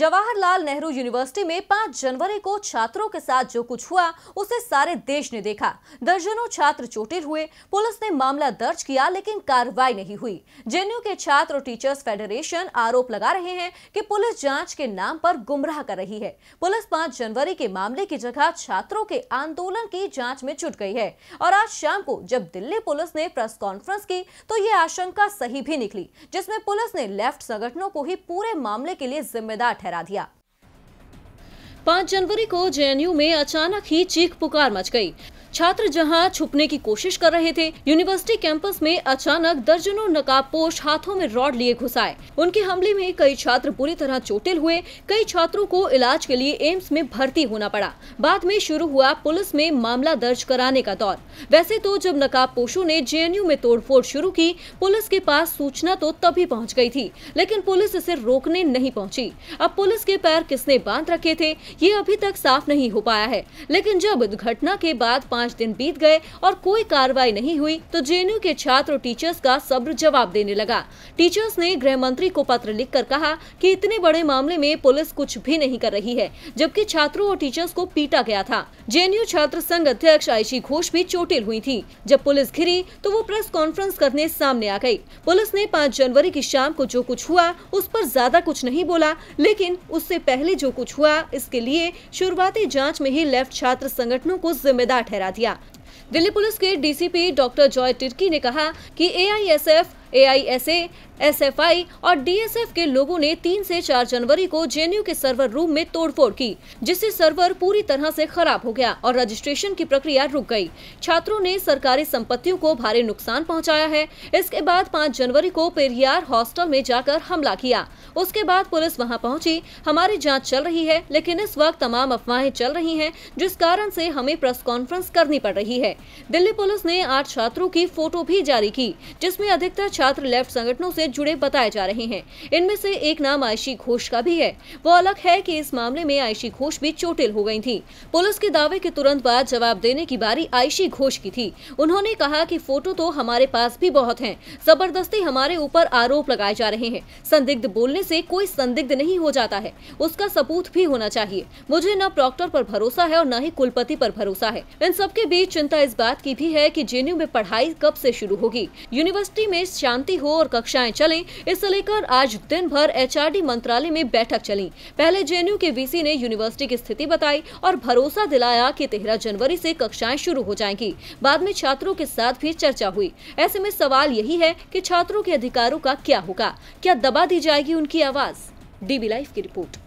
Jawaharlal Nehru university में 5 जनवरी को छात्रों के साथ जो कुछ हुआ उसे सारे देश ने देखा दर्जनों छात्र चोटिल हुए पुलिस ने मामला दर्ज किया लेकिन कार्रवाई नहीं हुई जेएनयू के छात्र और टीचर्स फेडरेशन आरोप लगा रहे हैं कि पुलिस जांच के नाम पर गुमराह कर रही है पुलिस पांच जनवरी के मामले की जगह छात्रों के आंदोलन की जाँच में जुट गई है और आज शाम को जब दिल्ली पुलिस ने प्रेस कॉन्फ्रेंस की तो ये आशंका सही भी निकली जिसमे पुलिस ने लेफ्ट संगठनों को ही पूरे मामले के लिए जिम्मेदार ठहरा दिया पाँच जनवरी को जेएनयू में अचानक ही चीख पुकार मच गई छात्र जहां छुपने की कोशिश कर रहे थे यूनिवर्सिटी कैंपस में अचानक दर्जनों नकाबपोश हाथों में रॉड लिए घुस आए उनके हमले में कई छात्र पूरी तरह चोटिल हुए कई छात्रों को इलाज के लिए एम्स में भर्ती होना पड़ा बाद में शुरू हुआ पुलिस में मामला दर्ज कराने का दौर वैसे तो जब नकाबपोशों ने जे में तोड़फोड़ शुरू की पुलिस के पास सूचना तो तभी पहुँच गयी थी लेकिन पुलिस इसे रोकने नहीं पहुँची अब पुलिस के पैर किसने बांध रखे थे ये अभी तक साफ नहीं हो पाया है लेकिन जब घटना के बाद पाँच दिन बीत गए और कोई कार्रवाई नहीं हुई तो जेएनयू के छात्र और टीचर्स का सब्र जवाब देने लगा टीचर्स ने गृह मंत्री को पत्र लिख कहा की इतने बड़े मामले में पुलिस कुछ भी नहीं कर रही है जबकि छात्रों और टीचर्स को पीटा गया था जेएनयू छात्र संघ अध्यक्ष आयशी घोष भी चोटिल हुई थी जब पुलिस घिरी तो वो प्रेस कॉन्फ्रेंस करने सामने आ गई पुलिस ने पाँच जनवरी की शाम को जो कुछ हुआ उस पर ज्यादा कुछ नहीं बोला लेकिन उससे पहले जो कुछ हुआ इसके लिए शुरुआती जांच में ही लेफ्ट छात्र संगठनों को जिम्मेदार ठहरा दिया दिल्ली पुलिस के डीसीपी डॉक्टर जॉय टिर्की ने कहा कि एआईएसएफ एआईएसए एसएफआई और डीएसएफ के लोगों ने तीन से चार जनवरी को जेएनयू के सर्वर रूम में तोड़फोड़ की जिससे सर्वर पूरी तरह से खराब हो गया और रजिस्ट्रेशन की प्रक्रिया रुक गई छात्रों ने सरकारी संपत्तियों को भारी नुकसान पहुंचाया है इसके बाद 5 जनवरी को पेरियार हॉस्टल में जाकर हमला किया उसके बाद पुलिस वहाँ पहुँची हमारी जाँच चल रही है लेकिन इस वक्त तमाम अफवाहें चल रही है जिस कारण ऐसी हमें प्रेस कॉन्फ्रेंस करनी पड़ रही है दिल्ली पुलिस ने आठ छात्रों की फोटो भी जारी की जिसमे अधिकतर छात्र लेफ्ट संगठनों से जुड़े बताए जा रहे हैं इनमें से एक नाम आयशी घोष का भी है वो अलग है कि इस मामले में आयशी घोष भी चोटिल हो गई थी पुलिस के दावे के तुरंत बाद जवाब देने की बारी आयशी घोष की थी उन्होंने कहा की फोटो तो हमारे पास भी बहुत है जबरदस्ती हमारे ऊपर आरोप लगाए जा रहे हैं संदिग्ध बोलने ऐसी कोई संदिग्ध नहीं हो जाता है उसका सबूत भी होना चाहिए मुझे न प्रॉक्टर पर भरोसा है और न ही कुलपति पर भरोसा है इन सबके बीच चिंता इस बात की भी है कि जेएनयू में पढ़ाई कब से शुरू होगी यूनिवर्सिटी में शांति हो और कक्षाएं चले इसे लेकर आज दिन भर एचआरडी मंत्रालय में बैठक चली पहले जेएनयू के वीसी ने यूनिवर्सिटी की स्थिति बताई और भरोसा दिलाया कि तेरह जनवरी से कक्षाएं शुरू हो जाएंगी बाद में छात्रों के साथ भी चर्चा हुई ऐसे में सवाल यही है कि छात्रों के अधिकारों का क्या होगा क्या दबा दी जाएगी उनकी आवाज डीबी लाइव की रिपोर्ट